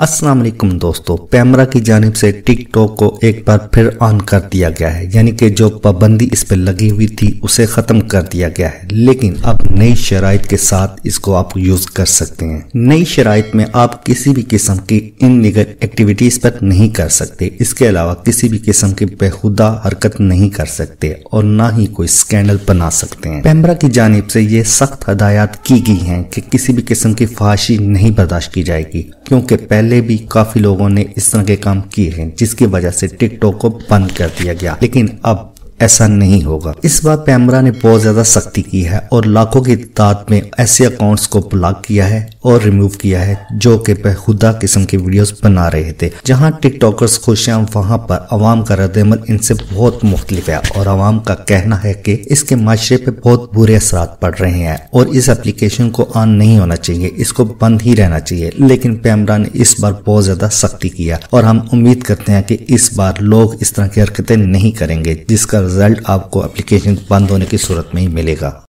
अस्सलाम दोस्तों पैमरा की जानब से टिकटॉक को एक बार फिर ऑन कर दिया गया है यानी कि जो पाबंदी इस पर लगी हुई थी उसे ख़त्म कर दिया गया है लेकिन अब नई शराइ के साथ इसको आप यूज़ कर सकते हैं नई शराइ में आप किसी भी किस्म की इन निगर एक्टिविटीज़ पर नहीं कर सकते इसके अलावा किसी भी किस्म की बेहुदा हरकत नहीं कर सकते और ना ही कोई स्कैंडल बना सकते हैं पैमरा की जानब से ये सख्त हदायत की गई हैं कि किसी भी किस्म की फाशी नहीं बर्दाश्त की जाएगी क्योंकि पहले पहले भी काफी लोगों ने इस तरह के काम किए हैं जिसकी वजह से टिकटॉक को बंद कर दिया गया लेकिन अब ऐसा नहीं होगा इस बार पैमरा ने बहुत ज्यादा सख्ती की है और लाखों की तादाद में ऐसे अकाउंट्स को ब्लॉक किया है और रिमूव किया है जो कि बेहुदा किस्म के वीडियोस बना रहे थे जहां टिकटॉकर्स खुश हैं वहां पर आवाम का अमल इनसे बहुत मुख्तलिफ है और आवाम का कहना है कि इसके माशरे पे बहुत बुरे असर पड़ रहे हैं और इस एप्लीकेशन को ऑन नहीं होना चाहिए इसको बंद ही रहना चाहिए लेकिन पैमरा ने इस बार बहुत ज्यादा सख्ती किया और हम उम्मीद करते हैं कि इस बार लोग इस तरह की हरकतें नहीं करेंगे जिसका रिज़ल्ट आपको एप्लीकेशन बंद होने की सूरत में ही मिलेगा